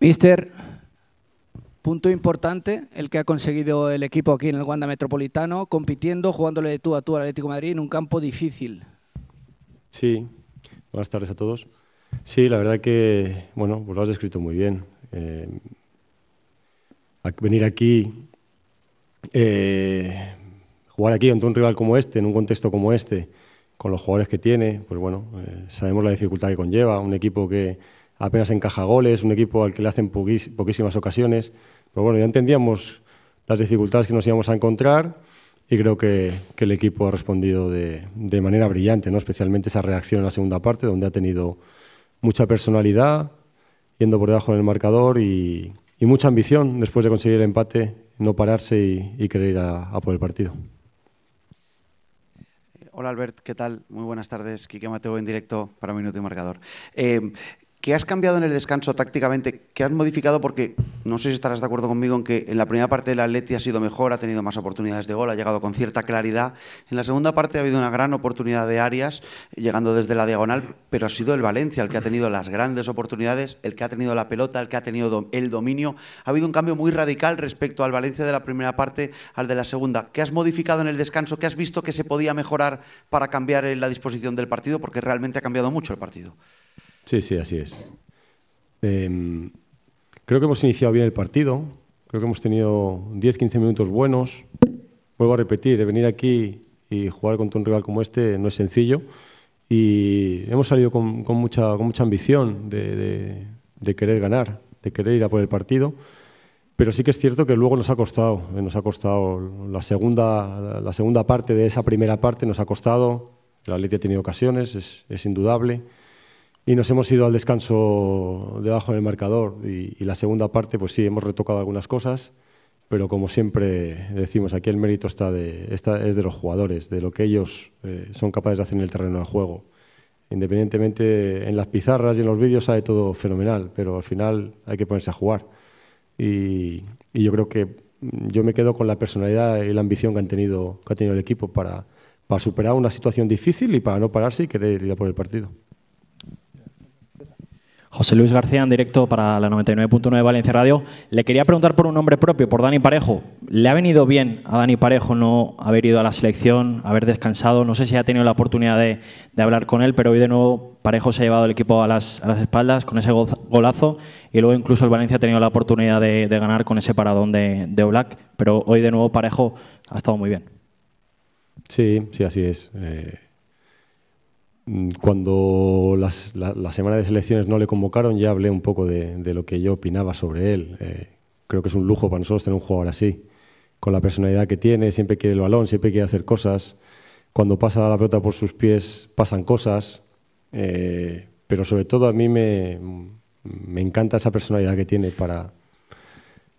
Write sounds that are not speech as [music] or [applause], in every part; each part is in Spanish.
Mister, punto importante, el que ha conseguido el equipo aquí en el Wanda Metropolitano, compitiendo, jugándole de tú a tú al Atlético Madrid en un campo difícil. Sí, buenas tardes a todos. Sí, la verdad que, bueno, pues lo has descrito muy bien. Eh, venir aquí, eh, jugar aquí ante un rival como este, en un contexto como este, con los jugadores que tiene, pues bueno, eh, sabemos la dificultad que conlleva, un equipo que apenas encaja goles, un equipo al que le hacen poquísimas ocasiones. Pero bueno, ya entendíamos las dificultades que nos íbamos a encontrar y creo que, el equipo ha respondido de, manera brillante, ¿no? especialmente esa reacción en la segunda parte, donde ha tenido mucha personalidad, yendo por debajo en el marcador y, mucha ambición después de conseguir el empate, no pararse y, querer ir a, por el partido. Hola Albert, ¿qué tal? Muy buenas tardes. Quique Mateo en directo para Minuto y Marcador. Eh, ¿Qué has cambiado en el descanso tácticamente? ¿Qué has modificado? Porque no sé si estarás de acuerdo conmigo en que en la primera parte el Atleti ha sido mejor, ha tenido más oportunidades de gol, ha llegado con cierta claridad. En la segunda parte ha habido una gran oportunidad de Arias, llegando desde la diagonal, pero ha sido el Valencia el que ha tenido las grandes oportunidades, el que ha tenido la pelota, el que ha tenido el dominio. Ha habido un cambio muy radical respecto al Valencia de la primera parte al de la segunda. ¿Qué has modificado en el descanso? ¿Qué has visto que se podía mejorar para cambiar la disposición del partido? Porque realmente ha cambiado mucho el partido. Sí, sí, así es. Em, creo que hemos iniciado bien el partido. Creo que hemos tenido 10-15 minutos buenos. Vuelvo a repetir, eh, venir aquí y jugar contra un rival como este no es sencillo. Y hemos salido con, mucha, con mucha ambición de, querer ganar, de querer ir a por el partido. Pero sí que es cierto que luego nos ha costado, eh, nos ha costado la segunda, la segunda parte de esa primera parte, nos ha costado. la Atleti ha tenido ocasiones, es indudable y nos hemos ido al descanso debajo del marcador y, la segunda parte, pues sí, hemos retocado algunas cosas, pero como siempre decimos, aquí el mérito está de, es de los jugadores, de lo que ellos eh, son capaces de hacer en el terreno de juego. Independientemente, en las pizarras y en los vídeos sale todo fenomenal, pero al final hay que ponerse a jugar. Y, yo creo que yo me quedo con la personalidad y la ambición que, han tenido, que ha tenido el equipo para, para superar una situación difícil y para no pararse y querer ir a por el partido. José Luis García, en directo para la 99.9 Valencia Radio. Le quería preguntar por un nombre propio, por Dani Parejo. ¿Le ha venido bien a Dani Parejo no haber ido a la selección, haber descansado? No sé si ha tenido la oportunidad de, hablar con él, pero hoy de nuevo Parejo se ha llevado el equipo a las, espaldas con ese golazo y luego incluso el Valencia ha tenido la oportunidad de, ganar con ese paradón de, de pero hoy de nuevo Parejo ha estado muy bien. Sí, sí, así es. Eh, Mm, cuando las, la, semana de selecciones no le convocaron, ya hablé un poco de, lo que yo opinaba sobre él. Eh, creo que es un lujo para nosotros tener un jugador así, con la personalidad que tiene, siempre quiere el balón, siempre quiere hacer cosas. Cuando pasa la pelota por sus pies, pasan cosas. Eh, pero sobre todo a mí me, me encanta esa personalidad que tiene para,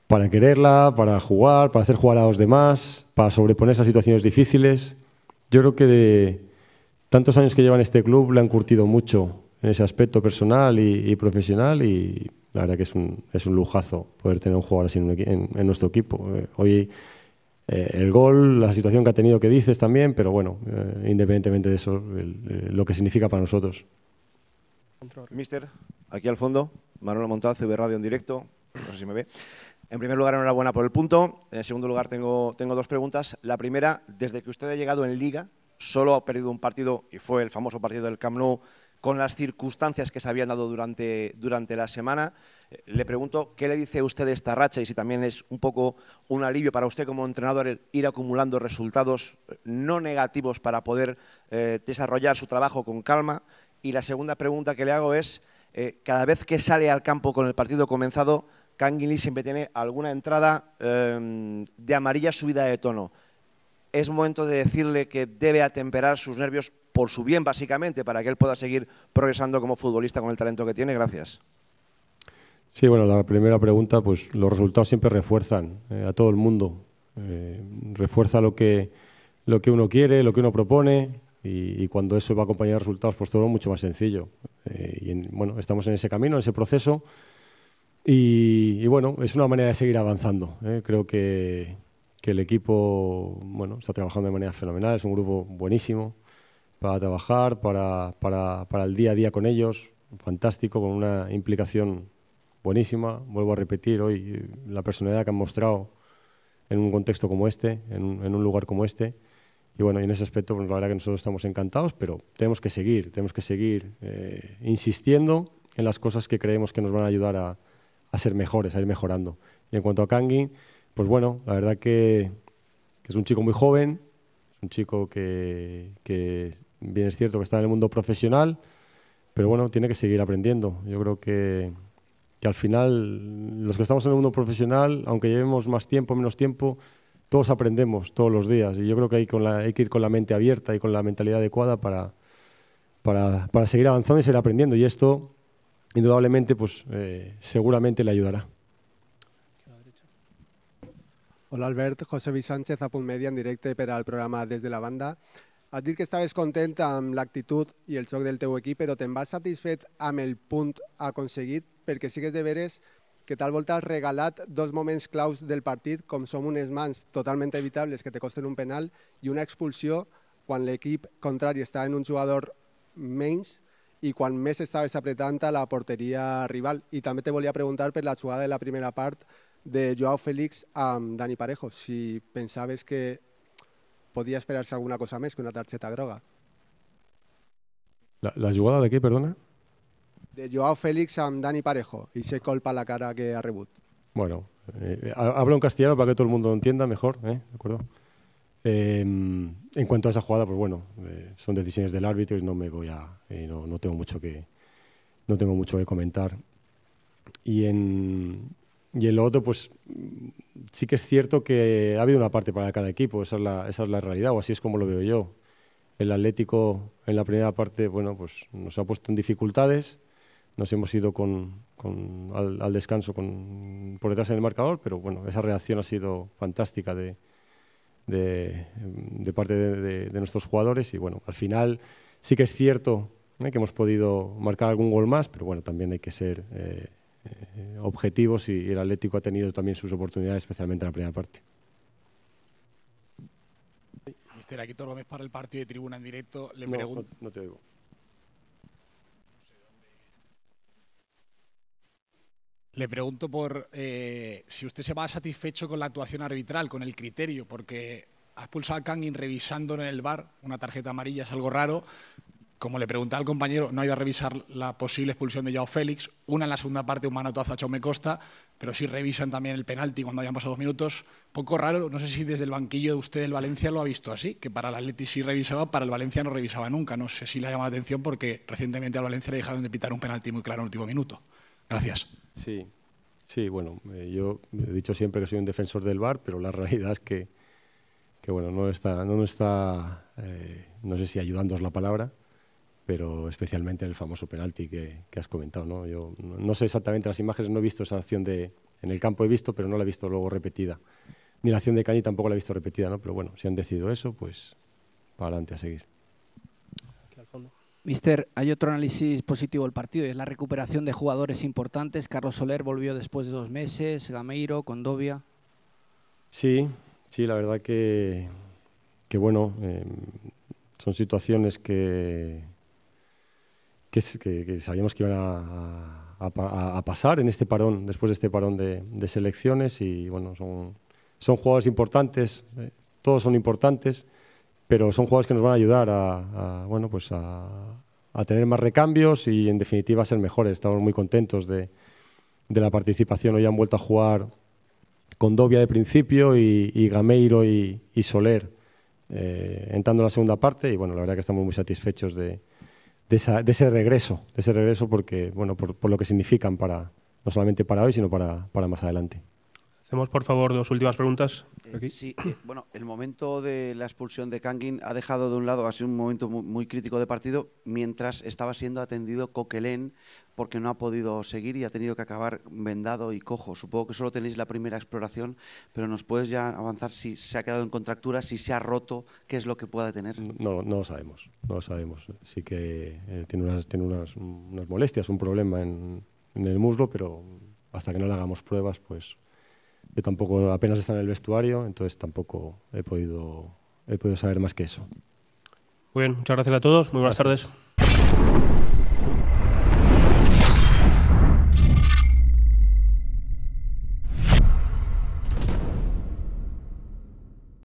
para quererla, para jugar, para hacer jugar a los demás, para sobreponerse a situaciones difíciles. Yo creo que de, tantos años que lleva en este club le han curtido mucho en ese aspecto personal y, profesional y la verdad que es un, es un lujazo poder tener un jugador así en, nuestro equipo. Eh, hoy eh, el gol, la situación que ha tenido que dices también, pero bueno, eh, independientemente de eso, lo que significa para nosotros. Mister, aquí al fondo, Manuel Montal, CB Radio en directo, no sé si me ve. En primer lugar, enhorabuena por el punto. En segundo lugar, tengo, tengo dos preguntas. La primera, desde que usted ha llegado en Liga, solo ha perdido un partido, y fue el famoso partido del Camp Nou, con las circunstancias que se habían dado durante, durante la semana. Eh, le pregunto, ¿qué le dice usted de esta racha y si también es un poco un alivio para usted como entrenador ir acumulando resultados eh, no negativos para poder eh, desarrollar su trabajo con calma? Y la segunda pregunta que le hago es, cada vez que sale al campo con el partido comenzado, Kangili siempre tiene alguna entrada em, de amarilla subida de tono es momento de decirle que debe atemperar sus nervios por su bien, básicamente, para que él pueda seguir progresando como futbolista con el talento que tiene? Gracias. Sí, bueno, la primera pregunta, pues los resultados siempre refuerzan eh, a todo el mundo. Eh, refuerza lo que, lo que uno quiere, lo que uno propone, y, cuando eso va acompañado de resultados, pues todo es mucho más sencillo. Eh, y bueno, estamos en ese camino, en ese proceso, y, bueno, es una manera de seguir avanzando. Creo que que el equipo bueno, está trabajando de manera fenomenal, es un grupo buenísimo para trabajar, para, el día a día con ellos, fantástico, con una implicación buenísima. Vuelvo a repetir hoy la personalidad que han mostrado en un contexto como este, en un, lugar como este. Y bueno, en ese aspecto, pues, la verdad que nosotros estamos encantados, pero tenemos que seguir, tenemos que seguir eh, insistiendo en las cosas que creemos que nos van a ayudar a, a ser mejores, a ir mejorando. Y en cuanto a Kangin, pues bueno, la verdad que, es un chico muy joven, es un chico que, bien es cierto que está en el mundo profesional, pero bueno, tiene que seguir aprendiendo. Yo creo que, al final los que estamos en el mundo profesional, aunque llevemos más tiempo, menos tiempo, todos aprendemos todos los días y yo creo que hay, que ir con la mente abierta y con la mentalidad adecuada para, seguir avanzando y seguir aprendiendo y esto indudablemente pues eh, seguramente le ayudará. Hola Albert, José Luis Sánchez, a Media, en directe per al programa Des de la Banda. Has dit que estaves content amb l'actitud i el joc del teu equip, però te'n vas satisfet amb el punt aconseguit perquè sí que és de veres que tal volta has regalat dos moments claus del partit, com som unes mans totalment evitables que te costen un penal i una expulsió quan l'equip contrari està en un jugador menys i quan més estaves apretant a la porteria rival. I també te volia preguntar per la jugada de la primera part, de Joao Félix a mm, Dani Parejo, si pensabas que podía esperarse alguna cosa más que una tarjeta groga. La, jugada de qué, perdona? De Joao Félix a mm, Dani Parejo y se colpa la cara que a reboot. Bueno, eh, hablo en castellano para que todo el mundo lo entienda mejor, ¿eh? ¿de acuerdo? Em, en cuanto a esa jugada, pues bueno, eh, son decisiones del árbitro y no me voy a, no, tengo mucho que, no tengo mucho que comentar. Y en, y en lo otro, pues sí que es cierto que ha habido una parte para cada equipo, esa es la, esa es la realidad, o así es como lo veo yo. El Atlético en la primera parte, bueno, pues nos ha puesto en dificultades, nos hemos ido con, con al, descanso con, por detrás en el marcador, pero bueno, esa reacción ha sido fantástica de, de, parte de, nuestros jugadores y bueno, al final sí que es cierto ¿eh? que hemos podido marcar algún gol más, pero bueno, también hay que ser... Eh, eh, objetivos y el Atlético ha tenido también sus oportunidades, especialmente en la primera parte. Mister Aquito Gómez para el partido de tribuna en directo. Le no, pregunto... no, te digo. Le pregunto por eh, si usted se va satisfecho con la actuación arbitral, con el criterio, porque ha expulsado a Kangin revisándolo en el bar, una tarjeta amarilla es algo raro, como le preguntaba al compañero, no ha ido a revisar la posible expulsión de Yao Félix, una en la segunda parte, un manotazo a Chaume Costa, pero sí revisan también el penalti cuando hayan pasado dos minutos. Poco raro, no sé si desde el banquillo de usted el Valencia lo ha visto así, que para el Atleti sí revisaba, para el Valencia no revisaba nunca. No sé si le ha llamado la atención porque recientemente al Valencia le dejaron de pitar un penalti muy claro en el último minuto. Gracias. Sí, sí, bueno, eh, yo he dicho siempre que soy un defensor del VAR, pero la [laughs] realidad es que, bueno, no está, no está eh, no sé si ayudando la palabra, pero especialmente el famoso penalti que, has comentado. ¿no? Yo no sé exactamente las imágenes, no he visto esa acción de, en el campo he visto, pero no la he visto luego repetida. Ni la acción de Cañi tampoco la he visto repetida, ¿no? pero bueno, si han decidido eso, pues para adelante a seguir. Mister, hay otro análisis positivo del partido y es la recuperación de jugadores importantes. Carlos Soler volvió después de dos meses, Gameiro, Condovia. Sí, sí, la verdad que, que bueno, eh, son situaciones que, que, sabíamos que iban a, pasar en este parón, después de este parón de, selecciones. Y bueno, son, son jugadores importantes, eh, todos son importantes, pero son jugadores que nos van a ayudar a, bueno, pues a tener más recambios y en definitiva a ser mejores. Estamos muy contentos de, de la participación. Hoy han vuelto a jugar con Dobia de principio y, Gameiro y, Soler eh, entrando en la segunda parte y bueno, la verdad que estamos muy satisfechos de, de, ese regreso, de ese regreso porque, bueno, por, lo que significan para, no solamente para hoy, sino para, para más adelante. Hacemos, por favor, dos últimas preguntas. Eh, sí, eh, bueno, el momento de la expulsión de Kangin ha dejado de un lado, ha sido un momento muy, muy crítico de partido, mientras estaba siendo atendido Coquelén porque no ha podido seguir y ha tenido que acabar vendado y cojo. Supongo que solo tenéis la primera exploración, pero nos puedes ya avanzar si se ha quedado en contractura, si se ha roto, qué es lo que pueda tener. No, no lo sabemos, no lo sabemos. Sí que eh, tiene, unas, tiene unas, unas, molestias, un problema en, en el muslo, pero hasta que no le hagamos pruebas, pues yo tampoco apenas está en el vestuario, entonces tampoco he podido, he podido saber más que eso. Muy bien, muchas gracias a todos, muy buenas tardes.